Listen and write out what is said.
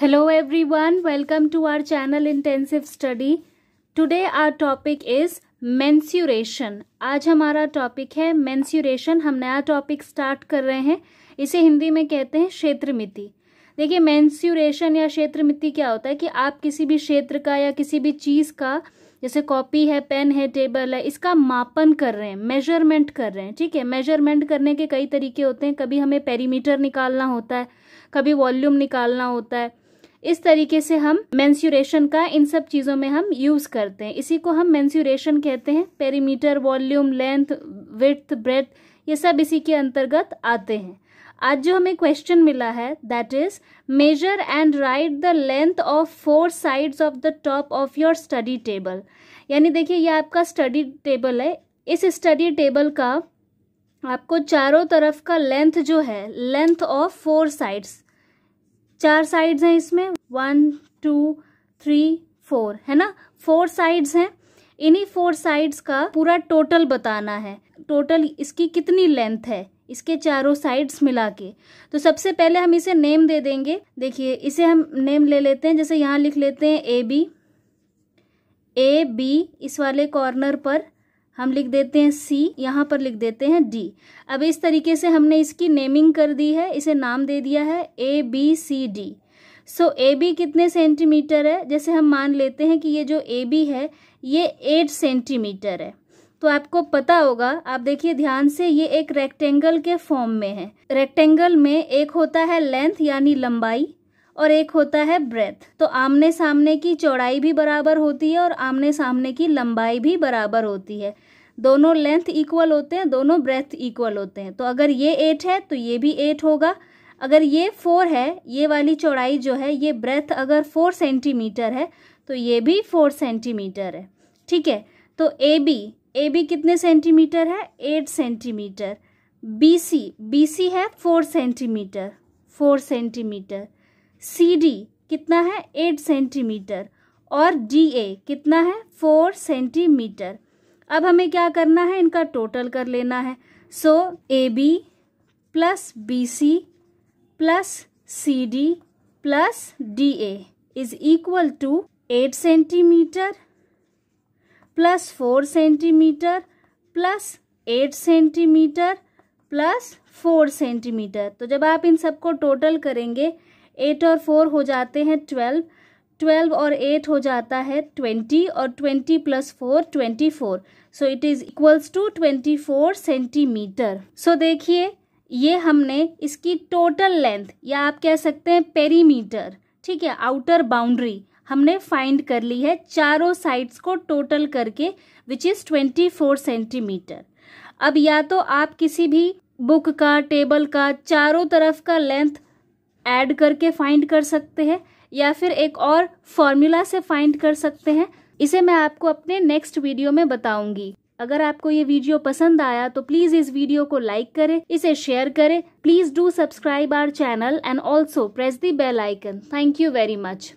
Hello everyone, welcome to our channel Intensive Study. Today our topic is मैंस्यूरेशन आज हमारा topic है मैंस्यूरेशन हम नया टॉपिक स्टार्ट कर रहे हैं इसे हिंदी में कहते हैं क्षेत्रमिति देखिए मैंस्यूरेशन या क्षेत्रमिति क्या होता है कि आप किसी भी क्षेत्र का या किसी भी चीज़ का जैसे कॉपी है पेन है टेबल है इसका मापन कर रहे हैं मेजरमेंट कर रहे हैं ठीक है मेजरमेंट करने के कई तरीके होते हैं कभी हमें पेरीमीटर निकालना होता है कभी वॉल्यूम निकालना होता है इस तरीके से हम मेंस्यूरेशन का इन सब चीज़ों में हम यूज़ करते हैं इसी को हम मेंस्यूरेशन कहते हैं perimeter volume length with breadth ये सब इसी के अंतर्गत आते हैं आज जो हमें क्वेश्चन मिला है that is measure and write the length of four sides of the top of your study table यानी देखिए ये आपका स्टडी टेबल है इस स्टडी टेबल का आपको चारों तरफ का लेंथ जो है लेंथ ऑफ फोर साइड्स चार साइड्स हैं इसमें वन टू थ्री फोर है ना फोर साइड्स हैं इन्हीं फोर साइड्स का पूरा टोटल बताना है टोटल इसकी कितनी लेंथ है इसके चारों साइड्स मिला के तो सबसे पहले हम इसे नेम दे देंगे देखिए इसे हम नेम ले लेते हैं जैसे यहाँ लिख लेते हैं ए बी ए बी इस वाले कॉर्नर पर हम लिख देते हैं सी यहाँ पर लिख देते हैं डी अब इस तरीके से हमने इसकी नेमिंग कर दी है इसे नाम दे दिया है A B C D so A B कितने सेंटीमीटर है जैसे हम मान लेते हैं कि ये जो ए बी है ये एट सेंटीमीटर है तो आपको पता होगा आप देखिए ध्यान से ये एक रेक्टेंगल के फॉर्म में है रेक्टेंगल में एक होता है लेंथ यानी लंबाई और एक होता है ब्रेथ तो आमने सामने की चौड़ाई भी बराबर होती है और आमने सामने की लंबाई भी बराबर होती है दोनों लेंथ इक्वल होते हैं दोनों ब्रेथ इक्वल होते हैं तो अगर ये एट है तो ये भी एट होगा अगर ये फोर है ये वाली चौड़ाई जो है ये ब्रेथ अगर फोर सेंटीमीटर है तो ये भी फोर सेंटीमीटर है ठीक है तो ए बी ए बी कितने सेंटीमीटर है eight centimetre B C B C है four centimetre four centimetre C D कितना है एट सेंटीमीटर और डी ए कितना है फोर सेंटीमीटर अब हमें क्या करना है इनका टोटल कर लेना है so A B plus B C plus C D plus D A is equal to eight centimetre plus four centimetre plus eight centimetre plus four centimetre तो जब आप इन सबको टोटल करेंगे एट और फोर हो जाते हैं ट्वेल्व ट्वेल्व और एट हो जाता है ट्वेंटी और twenty plus four twenty four so it is equals to twenty four centimetre so देखिए ये हमने इसकी टोटल लेंथ या आप कह सकते हैं पेरीमीटर ठीक है आउटर बाउंड्री हमने फाइंड कर ली है चारों साइड्स को टोटल करके which is twenty four centimetre अब या तो आप किसी भी बुक का टेबल का चारों तरफ का लेंथ ऐड करके फाइंड कर सकते हैं या फिर एक और फॉर्मूला से फाइंड कर सकते हैं इसे मैं आपको अपने नेक्स्ट वीडियो में बताऊंगी अगर आपको ये वीडियो पसंद आया तो प्लीज इस वीडियो को लाइक करें इसे शेयर करें please do subscribe our channel and also press the bell icon thank you very much